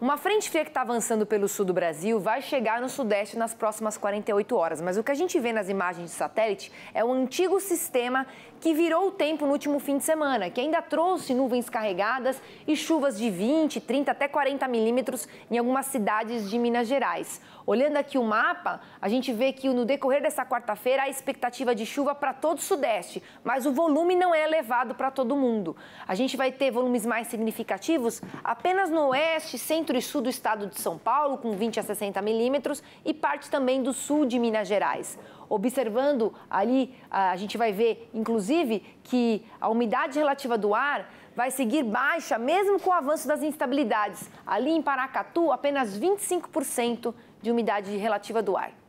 Uma frente fria que está avançando pelo sul do Brasil vai chegar no sudeste nas próximas 48 horas, mas o que a gente vê nas imagens de satélite é um antigo sistema que virou o tempo no último fim de semana, que ainda trouxe nuvens carregadas e chuvas de 20, 30 até 40 milímetros em algumas cidades de Minas Gerais. Olhando aqui o mapa, a gente vê que no decorrer dessa quarta-feira há expectativa de chuva para todo o Sudeste, mas o volume não é elevado para todo mundo. A gente vai ter volumes mais significativos apenas no oeste, centro e sul do estado de São Paulo, com 20 a 60 milímetros, e parte também do sul de Minas Gerais observando ali, a gente vai ver, inclusive, que a umidade relativa do ar vai seguir baixa, mesmo com o avanço das instabilidades. Ali em Paracatu, apenas 25% de umidade relativa do ar.